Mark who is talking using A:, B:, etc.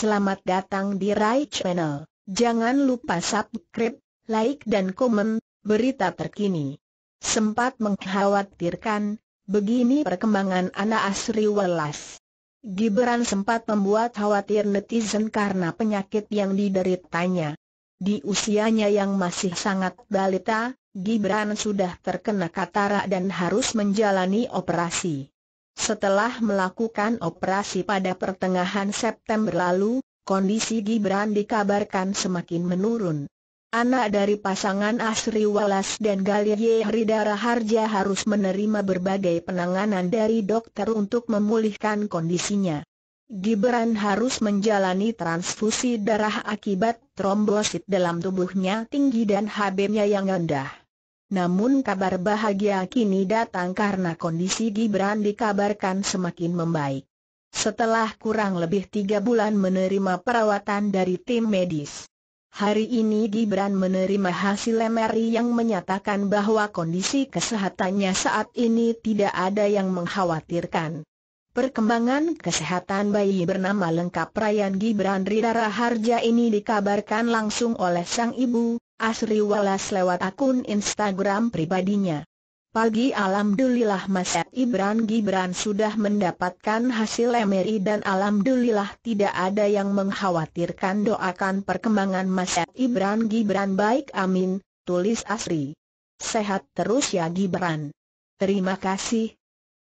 A: Selamat datang di Rai Channel. Jangan lupa subscribe, like dan komen, berita terkini. Sempat mengkhawatirkan, begini perkembangan anak asri welas. Gibran sempat membuat khawatir netizen karena penyakit yang dideritanya. Di usianya yang masih sangat balita, Gibran sudah terkena katarak dan harus menjalani operasi. Setelah melakukan operasi pada pertengahan September lalu, kondisi Gibran dikabarkan semakin menurun. Anak dari pasangan Asri Walas dan Galih Hridara Harja harus menerima berbagai penanganan dari dokter untuk memulihkan kondisinya. Gibran harus menjalani transfusi darah akibat trombosit dalam tubuhnya tinggi dan HB-nya yang rendah. Namun kabar bahagia kini datang karena kondisi Gibran dikabarkan semakin membaik. Setelah kurang lebih tiga bulan menerima perawatan dari tim medis. Hari ini Gibran menerima hasil MRI yang menyatakan bahwa kondisi kesehatannya saat ini tidak ada yang mengkhawatirkan. Perkembangan kesehatan bayi bernama lengkap Ryan Gibran Ridara Harja ini dikabarkan langsung oleh sang ibu, Asri Walas lewat akun Instagram pribadinya. Pagi Alhamdulillah Mas Ibran Gibran sudah mendapatkan hasil MRI dan Alhamdulillah tidak ada yang mengkhawatirkan doakan perkembangan Mas Ibran Gibran baik amin, tulis Asri. Sehat terus ya Gibran. Terima kasih,